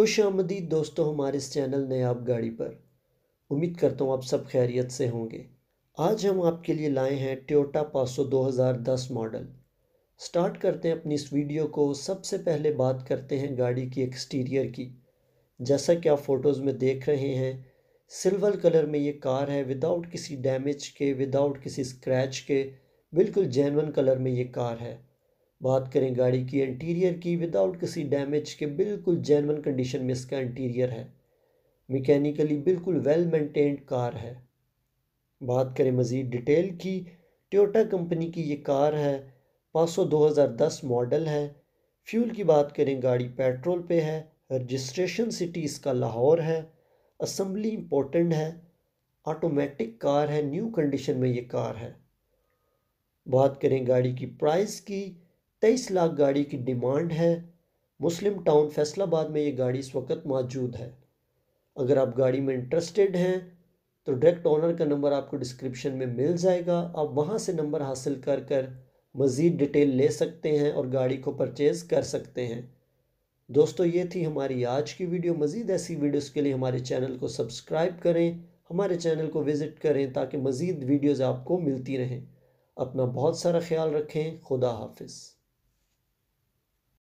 खुश आमदी दोस्तों हमारे इस चैनल नयाब गाड़ी पर उम्मीद करता हूँ आप सब खैरियत से होंगे आज हम आपके लिए लाए हैं टोयोटा पासो 2010 मॉडल स्टार्ट करते हैं अपनी इस वीडियो को सबसे पहले बात करते हैं गाड़ी की एक्सटीरियर की जैसा कि आप फ़ोटोज़ में देख रहे हैं सिल्वर कलर में ये कार है विदाउट किसी डैमेज के विदाउट किसी स्क्रैच के बिल्कुल जैनवन कलर में ये कार है बात करें गाड़ी की इंटीरियर की विदाउट किसी डैमेज के बिल्कुल जैनवन कंडीशन में इसका इंटीरियर है मैकेनिकली बिल्कुल वेल मेंटेन्ड कार है बात करें मज़ीद डिटेल की टोटा कंपनी की ये कार है पाँच दो हज़ार दस मॉडल है फ्यूल की बात करें गाड़ी पेट्रोल पे है रजिस्ट्रेशन सिटी इसका लाहौर है असम्बली इम्पोर्टेंट है ऑटोमेटिक कार है न्यू कंडीशन में ये कार है बात करें गाड़ी की प्राइस की तेईस लाख गाड़ी की डिमांड है मुस्लिम टाउन फैसलाबाद में ये गाड़ी इस वक्त मौजूद है अगर आप गाड़ी में इंटरेस्टेड हैं तो डायरेक्ट ऑनर का नंबर आपको डिस्क्रिप्शन में मिल जाएगा आप वहाँ से नंबर हासिल कर कर मज़ीद डिटेल ले सकते हैं और गाड़ी को परचेज़ कर सकते हैं दोस्तों ये थी हमारी आज की वीडियो मज़ीद ऐसी वीडियोस के लिए हमारे चैनल को सब्सक्राइब करें हमारे चैनल को विज़िट करें ताकि मज़ीद वीडियोज़ आपको मिलती रहें अपना बहुत सारा ख्याल रखें खुदा हाफिज़